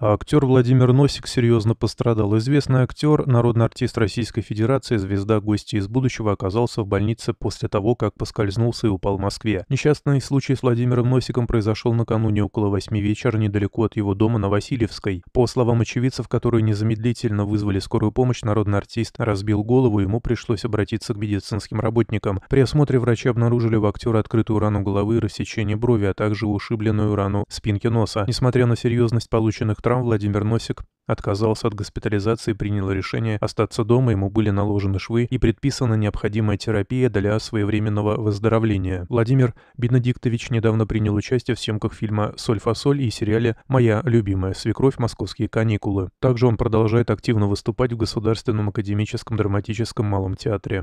А актер Владимир Носик серьезно пострадал. Известный актер, народный артист Российской Федерации, звезда «Гости из будущего, оказался в больнице после того, как поскользнулся и упал в Москве. Несчастный случай с Владимиром Носиком произошел накануне около восьми вечера недалеко от его дома на Васильевской. По словам очевидцев, которые незамедлительно вызвали скорую помощь, народный артист разбил голову, ему пришлось обратиться к медицинским работникам. При осмотре врачи обнаружили у актера открытую рану головы и рассечение брови, а также ушибленную рану спинки носа. Несмотря на серьезность полученных травм, утрам Владимир Носик отказался от госпитализации и принял решение остаться дома, ему были наложены швы и предписана необходимая терапия для своевременного выздоровления. Владимир Бенедиктович недавно принял участие в съемках фильма «Соль-фасоль» и сериале «Моя любимая свекровь. Московские каникулы». Также он продолжает активно выступать в Государственном академическом драматическом малом театре.